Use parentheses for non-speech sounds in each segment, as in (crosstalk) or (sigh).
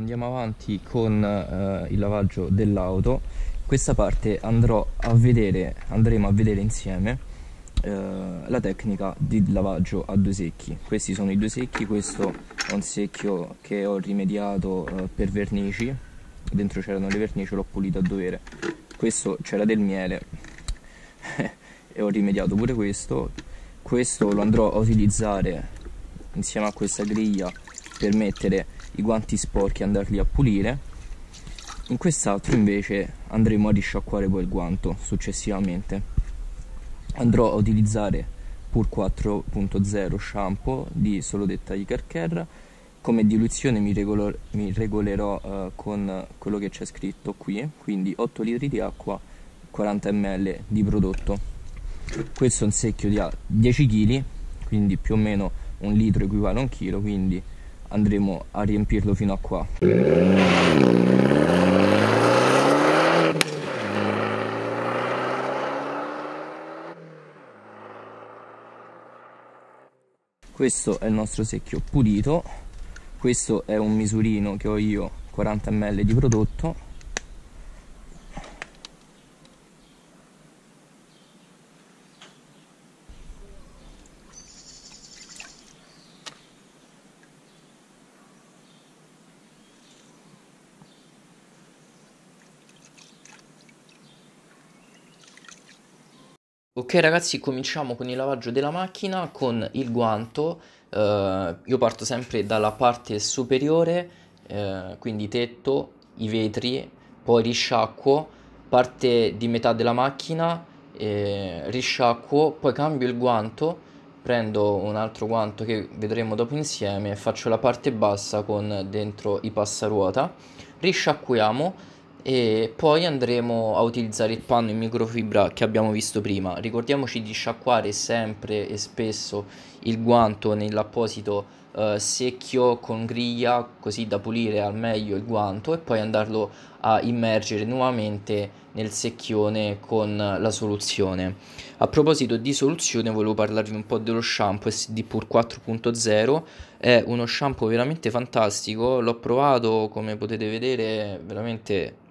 Andiamo avanti con eh, il lavaggio dell'auto. Questa parte andrò a vedere, andremo a vedere insieme eh, la tecnica di lavaggio a due secchi. Questi sono i due secchi, questo è un secchio che ho rimediato eh, per vernici, dentro c'erano le vernici, l'ho pulito a dovere. Questo c'era del miele (laughs) e ho rimediato pure questo. Questo lo andrò a utilizzare insieme a questa griglia per mettere i guanti sporchi e andarli a pulire in quest'altro invece andremo a risciacquare poi il guanto successivamente andrò a utilizzare Pur 4.0 shampoo di solo dettagli Carcherra come diluizione mi, regolo, mi regolerò uh, con quello che c'è scritto qui quindi 8 litri di acqua 40 ml di prodotto questo è un secchio di 10 kg quindi più o meno un litro equivale a un chilo quindi andremo a riempirlo fino a qua questo è il nostro secchio pulito questo è un misurino che ho io 40 ml di prodotto Ok ragazzi, cominciamo con il lavaggio della macchina con il guanto. Eh, io parto sempre dalla parte superiore, eh, quindi tetto, i vetri, poi risciacquo, parte di metà della macchina, eh, risciacquo, poi cambio il guanto, prendo un altro guanto che vedremo dopo insieme, faccio la parte bassa con dentro i passaruota, risciacquiamo e poi andremo a utilizzare il panno in microfibra che abbiamo visto prima ricordiamoci di sciacquare sempre e spesso il guanto nell'apposito eh, secchio con griglia così da pulire al meglio il guanto e poi andarlo a immergere nuovamente nel secchione con la soluzione a proposito di soluzione volevo parlarvi un po' dello shampoo SD Pur 4.0 è uno shampoo veramente fantastico l'ho provato come potete vedere veramente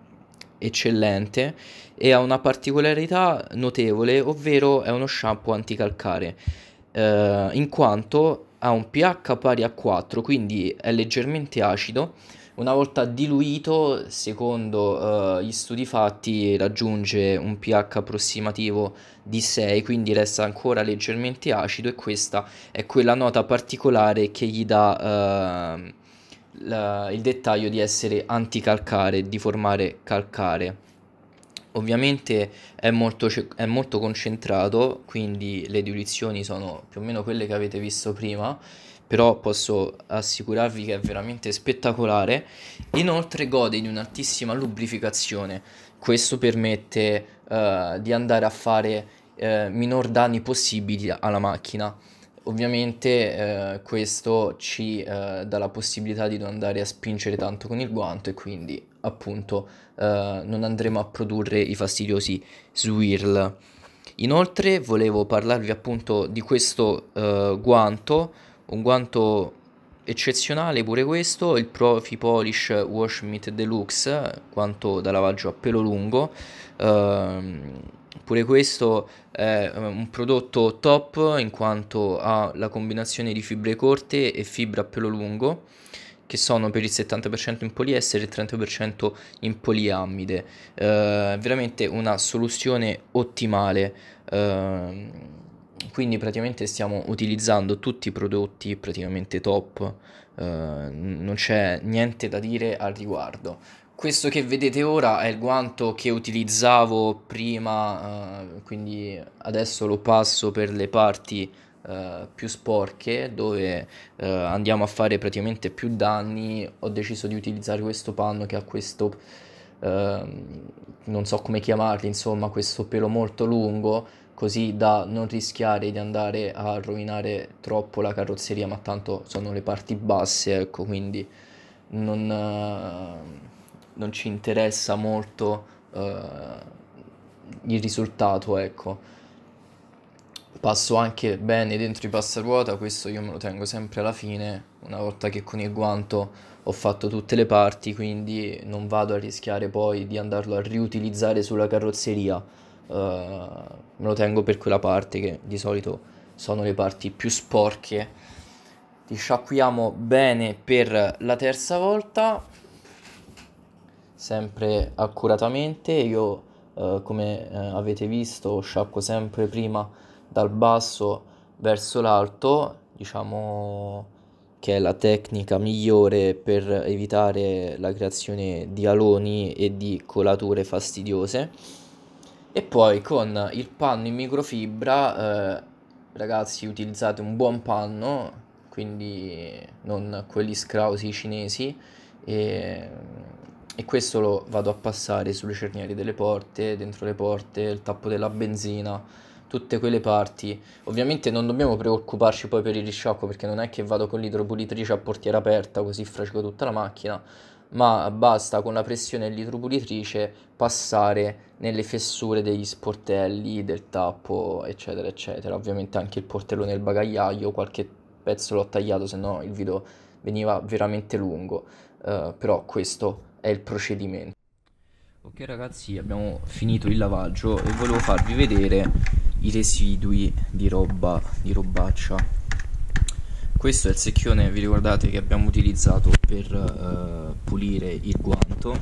eccellente e ha una particolarità notevole, ovvero è uno shampoo anticalcare, eh, in quanto ha un pH pari a 4, quindi è leggermente acido. Una volta diluito, secondo eh, gli studi fatti, raggiunge un pH approssimativo di 6, quindi resta ancora leggermente acido e questa è quella nota particolare che gli dà... Eh, la, il dettaglio di essere anticalcare, di formare calcare. Ovviamente è molto, è molto concentrato, quindi le diluizioni sono più o meno quelle che avete visto prima, però posso assicurarvi che è veramente spettacolare. Inoltre gode di un'altissima lubrificazione, questo permette uh, di andare a fare uh, minor danni possibili alla macchina. Ovviamente eh, questo ci eh, dà la possibilità di non andare a spingere tanto con il guanto e quindi appunto eh, non andremo a produrre i fastidiosi swirl. Inoltre volevo parlarvi appunto di questo eh, guanto, un guanto eccezionale pure questo, il Profi Polish Wash Meat Deluxe, eh, quanto da lavaggio a pelo lungo. Ehm, Pure questo è eh, un prodotto top in quanto ha la combinazione di fibre corte e fibra a pelo lungo che sono per il 70% in poliestere e il 30% in poliamide Eh, veramente una soluzione ottimale. Eh, quindi praticamente stiamo utilizzando tutti i prodotti praticamente top, eh, non c'è niente da dire al riguardo. Questo che vedete ora è il guanto che utilizzavo prima, eh, quindi adesso lo passo per le parti eh, più sporche dove eh, andiamo a fare praticamente più danni. Ho deciso di utilizzare questo panno che ha questo, ehm, non so come chiamarli, insomma questo pelo molto lungo così da non rischiare di andare a rovinare troppo la carrozzeria ma tanto sono le parti basse ecco quindi non eh, non ci interessa molto uh, il risultato, ecco. Passo anche bene dentro i passaruota, questo io me lo tengo sempre alla fine, una volta che con il guanto ho fatto tutte le parti, quindi non vado a rischiare poi di andarlo a riutilizzare sulla carrozzeria. Uh, me lo tengo per quella parte che di solito sono le parti più sporche. Li sciacquiamo bene per la terza volta sempre accuratamente. Io, eh, come eh, avete visto, sciacquo sempre prima dal basso verso l'alto, diciamo che è la tecnica migliore per evitare la creazione di aloni e di colature fastidiose. E poi con il panno in microfibra, eh, ragazzi, utilizzate un buon panno, quindi non quelli scrausi cinesi, e e questo lo vado a passare sulle cerniere delle porte, dentro le porte, il tappo della benzina, tutte quelle parti. Ovviamente non dobbiamo preoccuparci poi per il risciacquo perché non è che vado con l'idropulitrice a portiera aperta così frasco tutta la macchina, ma basta con la pressione dell'idropulitrice passare nelle fessure degli sportelli, del tappo, eccetera, eccetera. Ovviamente anche il portellone del bagagliaio, qualche pezzo l'ho tagliato, se no il video veniva veramente lungo uh, però questo è il procedimento. Ok ragazzi abbiamo finito il lavaggio e volevo farvi vedere i residui di roba, di robaccia. Questo è il secchione, vi ricordate, che abbiamo utilizzato per uh, pulire il guanto.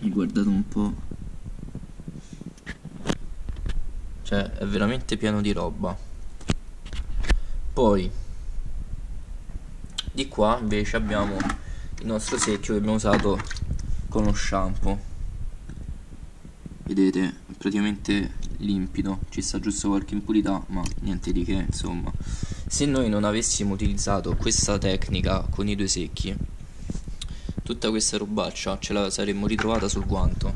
E guardate un po'. Cioè è veramente pieno di roba. Poi di qua invece abbiamo il nostro secchio che abbiamo usato con lo shampoo vedete è praticamente limpido ci sta giusto qualche impurità ma niente di che insomma se noi non avessimo utilizzato questa tecnica con i due secchi tutta questa rubaccia ce la saremmo ritrovata sul guanto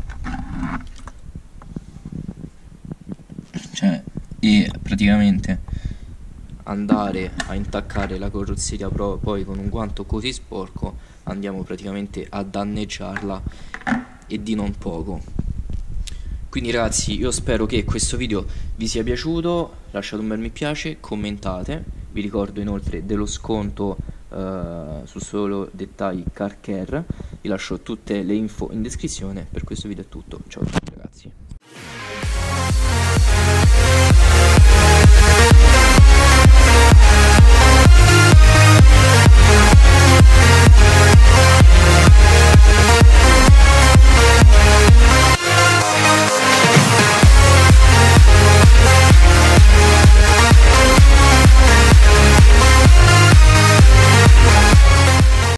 cioè e praticamente andare a intaccare la carrozzeria poi con un guanto così sporco andiamo praticamente a danneggiarla e di non poco quindi ragazzi io spero che questo video vi sia piaciuto lasciate un bel mi piace commentate vi ricordo inoltre dello sconto eh, su solo dettagli car care vi lascio tutte le info in descrizione per questo video è tutto ciao a tutti